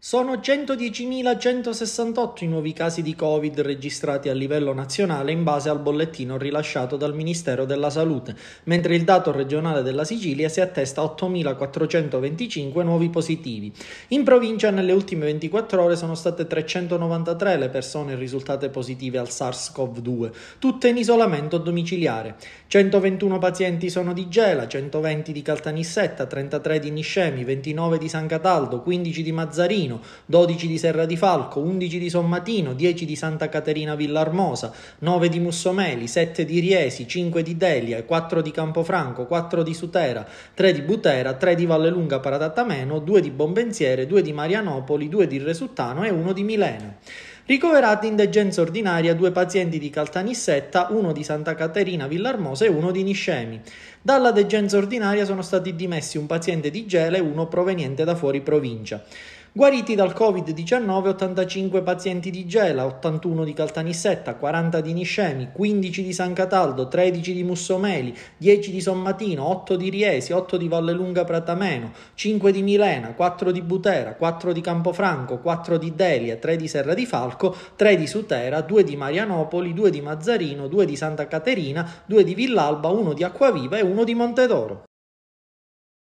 Sono 110.168 i nuovi casi di Covid registrati a livello nazionale in base al bollettino rilasciato dal Ministero della Salute, mentre il dato regionale della Sicilia si attesta a 8.425 nuovi positivi. In provincia nelle ultime 24 ore sono state 393 le persone risultate positive al SARS-CoV-2, tutte in isolamento domiciliare. 121 pazienti sono di Gela, 120 di Caltanissetta, 33 di Niscemi, 29 di San Cataldo, 15 di Mazzarino, 12 di Serra di Falco, 11 di Sommatino, 10 di Santa Caterina Villarmosa, 9 di Mussomeli, 7 di Riesi, 5 di Delia, 4 di Campofranco, 4 di Sutera, 3 di Butera, 3 di Vallelunga Paradattameno, 2 di Bombenziere, 2 di Marianopoli, 2 di Resuttano e 1 di Milena. Ricoverati in degenza ordinaria due pazienti di Caltanissetta, uno di Santa Caterina Villarmosa e uno di Niscemi. Dalla degenza ordinaria sono stati dimessi un paziente di Gela e uno proveniente da fuori provincia. Guariti dal Covid-19 85 pazienti di Gela, 81 di Caltanissetta, 40 di Niscemi, 15 di San Cataldo, 13 di Mussomeli, 10 di Sommatino, 8 di Riesi, 8 di Vallelunga Pratameno, 5 di Milena, 4 di Butera, 4 di Campofranco, 4 di Delia, 3 di Serra di Falco, 3 di Sutera, 2 di Marianopoli, 2 di Mazzarino, 2 di Santa Caterina, 2 di Villalba, 1 di Acquaviva e 1 di Montedoro.